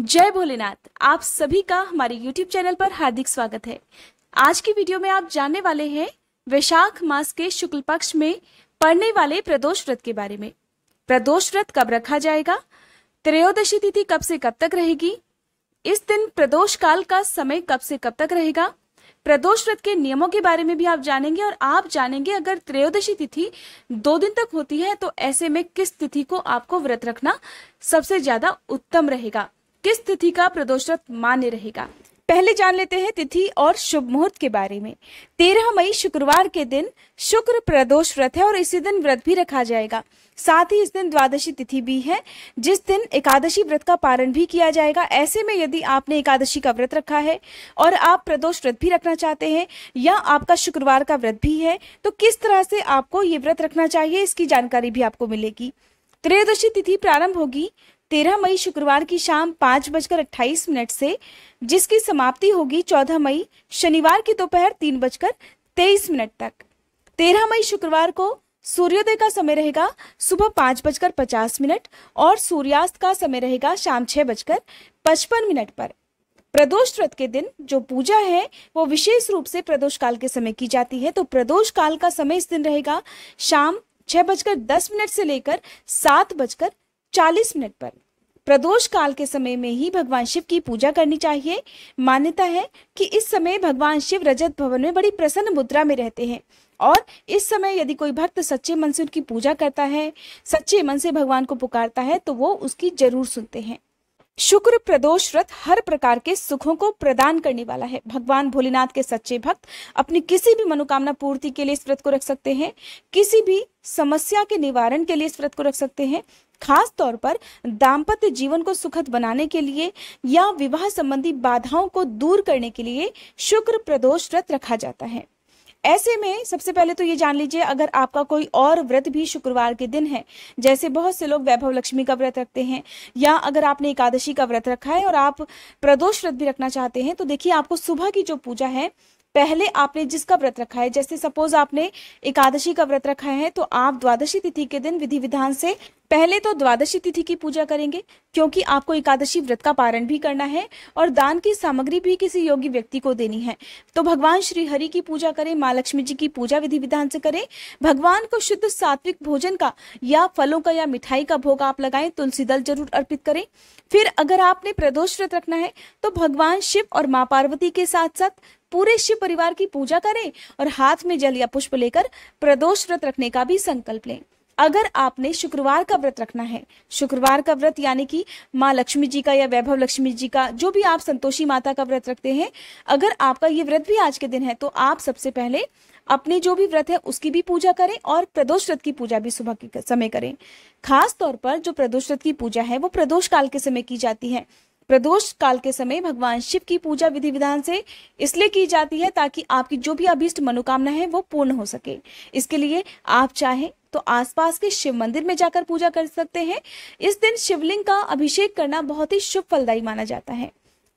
जय भोलेनाथ आप सभी का हमारे YouTube चैनल पर हार्दिक स्वागत है आज की वीडियो में आप जानने वाले हैं वैशाख मास के शुक्ल पक्ष में पड़ने वाले प्रदोष व्रत के बारे में प्रदोष व्रत कब रखा जाएगा त्रयोदशी तिथि कब से कब तक रहेगी इस दिन प्रदोष काल का समय कब से कब तक रहेगा प्रदोष व्रत के नियमों के बारे में भी आप जानेंगे और आप जानेंगे अगर त्रयोदशी तिथि दो दिन तक होती है तो ऐसे में किस तिथि को आपको व्रत रखना सबसे ज्यादा उत्तम रहेगा किस तिथि का प्रदोषत मान्य रहेगा पहले जान लेते हैं तिथि और शुभ मुहूर्त के बारे में तेरह मई शुक्रवार के दिन शुक्र प्रदोष व्रत है और इसी दिन व्रत भी रखा जाएगा साथ ही इस दिन द्वादशी तिथि भी है जिस दिन एकादशी व्रत का पारण भी किया जाएगा ऐसे में यदि आपने एकादशी का व्रत रखा है और आप प्रदोष व्रत भी रखना चाहते हैं या आपका शुक्रवार का व्रत भी है तो किस तरह से आपको ये व्रत रखना चाहिए इसकी जानकारी भी आपको मिलेगी त्रयोदशी तिथि प्रारंभ होगी तेरह मई शुक्रवार की शाम पाँच बजकर अट्ठाईस मिनट से जिसकी समाप्ति होगी चौदह मई शनिवार की दोपहर तीन बजकर तेईस मिनट तक तेरह मई शुक्रवार को सूर्योदय का समय रहेगा सुबह पाँच बजकर पचास मिनट और सूर्यास्त का समय रहेगा शाम छह बजकर पचपन मिनट पर प्रदोष व्रत के दिन जो पूजा है वो विशेष रूप से प्रदोष काल के समय की जाती है तो प्रदोष काल का समय इस दिन रहेगा शाम छह बजकर दस मिनट से लेकर सात बजकर 40 मिनट पर प्रदोष काल के समय में ही भगवान शिव की पूजा करनी चाहिए मान्यता है कि इस समय भगवान शिव रजत भवन में बड़ी प्रसन्न मुद्रा में रहते हैं और इस समय यदि कोई भक्त सच्चे मन से उनकी पूजा करता है सच्चे मन से भगवान को पुकारता है तो वो उसकी जरूर सुनते हैं शुक्र प्रदोष व्रत हर प्रकार के सुखों को प्रदान करने वाला है भगवान भोलेनाथ के सच्चे भक्त अपनी किसी भी मनोकामना पूर्ति के लिए इस व्रत को रख सकते हैं किसी भी समस्या के निवारण के लिए इस व्रत को रख सकते हैं खास तौर पर दाम्पत्य जीवन को सुखद बनाने के लिए या विवाह संबंधी बाधाओं को दूर करने के लिए शुक्र प्रदोष व्रत रखा जाता है ऐसे में सबसे पहले तो ये जान लीजिए अगर आपका कोई और व्रत भी शुक्रवार के दिन है जैसे बहुत से लोग वैभव लक्ष्मी का व्रत रखते हैं या अगर आपने एकादशी का व्रत रखा है और आप प्रदोष व्रत भी रखना चाहते हैं तो देखिए आपको सुबह की जो पूजा है पहले आपने जिसका व्रत रखा है जैसे सपोज आपने एकादशी का व्रत रखा है तो आप द्वादशी तिथि के दिन विधि विधान से पहले तो द्वादशी तिथि की पूजा करेंगे क्योंकि आपको एकादशी व्रत का पारण भी करना है और दान की सामग्री भी किसी योग्य व्यक्ति को देनी है तो भगवान श्री हरि की पूजा करें माँ लक्ष्मी जी की पूजा विधि विधान से करें भगवान को शुद्ध सात्विक भोजन का या फलों का या मिठाई का भोग आप लगाएं तुलसी दल जरूर अर्पित करें फिर अगर आपने प्रदोष व्रत रखना है तो भगवान शिव और माँ पार्वती के साथ साथ पूरे शिव परिवार की पूजा करें और हाथ में जल या पुष्प लेकर प्रदोष व्रत रखने का भी संकल्प लें अगर आपने शुक्रवार का व्रत रखना है शुक्रवार का व्रत यानी कि माँ लक्ष्मी जी का या वैभव लक्ष्मी जी का जो भी आप संतोषी माता का व्रत रखते हैं अगर आपका ये व्रत भी आज के दिन है तो आप सबसे पहले अपने जो भी व्रत है उसकी भी पूजा करें और प्रदोष व्रत की पूजा भी सुबह के समय करें खास तौर पर जो प्रदोष व्रत की पूजा है वो प्रदोष काल के समय की जाती है प्रदोष काल के समय भगवान शिव की पूजा विधि विधान से इसलिए की जाती है ताकि आपकी जो भी अभीष्ट मनोकामना है वो पूर्ण हो सके इसके लिए आप चाहें तो आसपास के शिव मंदिर में जाकर पूजा कर सकते हैं इस दिन शिवलिंग का अभिषेक करना बहुत ही शुभ फलदायी माना जाता है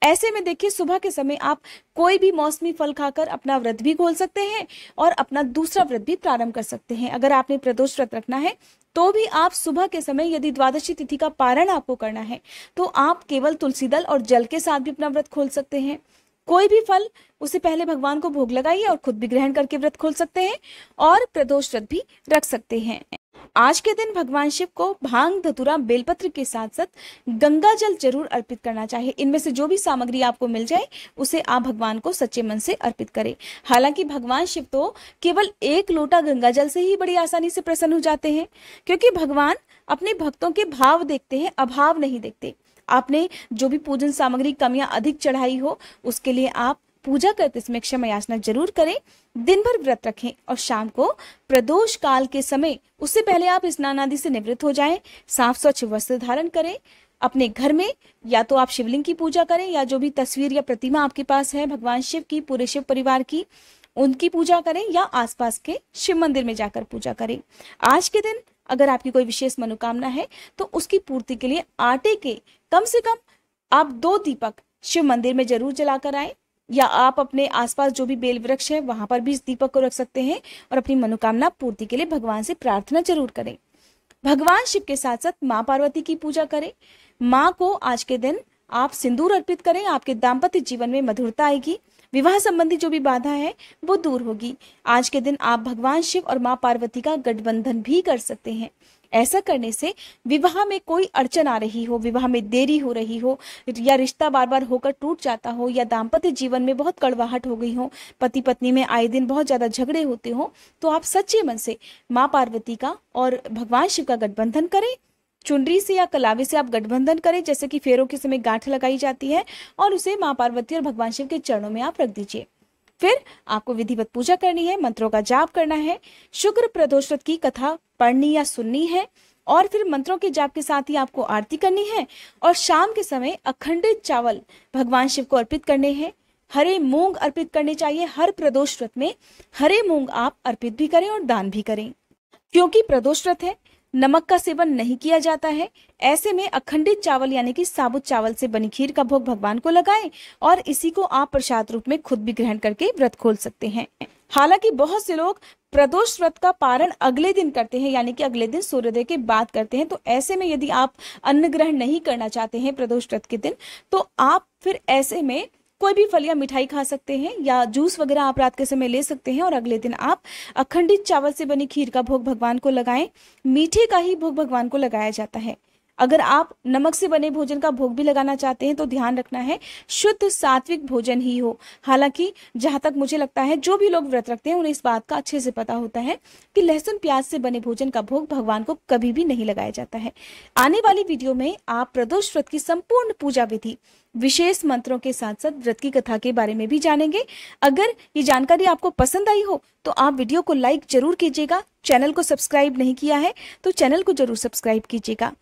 ऐसे में देखिए सुबह के समय आप कोई भी मौसमी फल खाकर अपना व्रत भी खोल सकते हैं और अपना दूसरा व्रत भी प्रारंभ कर सकते हैं अगर आपने प्रदोष व्रत रखना है तो भी आप सुबह के समय यदि द्वादशी तिथि का पारण आपको करना है तो आप केवल तुलसी दल और जल के साथ भी अपना व्रत खोल सकते हैं कोई भी फल उसे पहले भगवान को भोग लगाइए और खुद भी ग्रहण करके व्रत खोल सकते हैं और प्रदोष व्रत भी रख सकते हैं आज के दिन भगवान शिव को भांग धतुरा बेलपत्र के साथ साथ गंगा जल जरूर अर्पित करना चाहिए इनमें से जो भी सामग्री आपको मिल जाए उसे आप भगवान को सच्चे मन से अर्पित करें हालांकि भगवान शिव तो केवल एक लोटा गंगा जल से ही बड़ी आसानी से प्रसन्न हो जाते हैं क्योंकि भगवान अपने भक्तों के भाव देखते हैं अभाव नहीं देखते आपने जो भी पूजन सामग्री कमियां अधिक चढ़ाई हो उसके लिए आप पूजा करते समय क्षमा याचना जरूर करें दिन भर व्रत रखें और शाम को प्रदोष काल के समय उससे पहले आप स्नान आदि से निवृत्त हो जाएं साफ स्वच्छ वस्त्र धारण करें अपने घर में या तो आप शिवलिंग की पूजा करें या जो भी तस्वीर या प्रतिमा आपके पास है भगवान शिव की पूरे शिव परिवार की उनकी पूजा करें या आसपास के शिव मंदिर में जाकर पूजा करें आज के दिन अगर आपकी कोई विशेष मनोकामना है तो उसकी पूर्ति के लिए आटे के कम से कम आप दो दीपक शिव मंदिर में जरूर जलाकर आए या आप अपने आसपास जो भी बेल वृक्ष है वहां पर भी इस दीपक को रख सकते हैं और अपनी मनोकामना पूर्ति के लिए भगवान से प्रार्थना जरूर करें भगवान शिव के साथ साथ माँ पार्वती की पूजा करें माँ को आज के दिन आप सिंदूर अर्पित करें आपके दाम्पत्य जीवन में मधुरता आएगी विवाह संबंधी जो भी बाधा है वो दूर होगी आज के दिन आप भगवान शिव और माँ पार्वती का गठबंधन भी कर सकते हैं ऐसा करने से विवाह में कोई अड़चन आ रही हो विवाह में देरी हो रही हो या रिश्ता बार बार होकर टूट जाता हो या दाम्पत्य जीवन में बहुत कड़वाहट हो गई हो पति पत्नी में आए दिन बहुत ज़्यादा झगड़े होते हो तो आप सच्चे मन से माँ पार्वती का और भगवान शिव का गठबंधन करें चुनरी से या कलावे से आप गठबंधन करें जैसे कि फेरों के समय गांठ लगाई जाती है और उसे माँ पार्वती और भगवान शिव के चरणों में आप रख दीजिए फिर आपको विधिवत पूजा करनी है मंत्रों का जाप करना है शुक्र प्रदोष की कथा पढ़नी या सुननी है और फिर मंत्रों के जाप के साथ ही आपको आरती करनी है और शाम के समय अखंडित चावल भगवान शिव को अर्पित करने हैं हरे मूंग अर्पित करने चाहिए हर प्रदोष व्रत में हरे मूंग आप अर्पित भी करें और दान भी करें क्योंकि प्रदोष व्रत है नमक का सेवन नहीं किया जाता है ऐसे में अखंडित चावल यानी कि साबुत चावल से बनी खीर का भोग भगवान को लगाएं और इसी को आप प्रसाद रूप में खुद भी ग्रहण करके व्रत खोल सकते हैं हालांकि बहुत से लोग प्रदोष व्रत का पारण अगले दिन करते हैं यानी कि अगले दिन सूर्योदय के बाद करते हैं तो ऐसे में यदि आप अन्न ग्रहण नहीं करना चाहते हैं प्रदोष व्रत के दिन तो आप फिर ऐसे में कोई भी फल या मिठाई खा सकते हैं या जूस वगैरह आप रात के समय ले सकते हैं और अगले दिन आप अखंडित चावल से बनी खीर का भोग भगवान को लगाएं मीठे का ही भोग भगवान को लगाया जाता है अगर आप नमक से बने भोजन का भोग भी लगाना चाहते हैं तो ध्यान रखना है शुद्ध सात्विक भोजन ही हो हालांकि जहां तक मुझे लगता है जो भी लोग व्रत रखते हैं उन्हें इस बात का अच्छे से पता होता है कि लहसुन प्याज से बने भोजन का भोग भगवान को कभी भी नहीं लगाया जाता है आने वाली वीडियो में आप प्रदोष व्रत की संपूर्ण पूजा विधि विशेष मंत्रों के साथ साथ व्रत की कथा के बारे में भी जानेंगे अगर ये जानकारी आपको पसंद आई हो तो आप वीडियो को लाइक जरूर कीजिएगा चैनल को सब्सक्राइब नहीं किया है तो चैनल को जरूर सब्सक्राइब कीजिएगा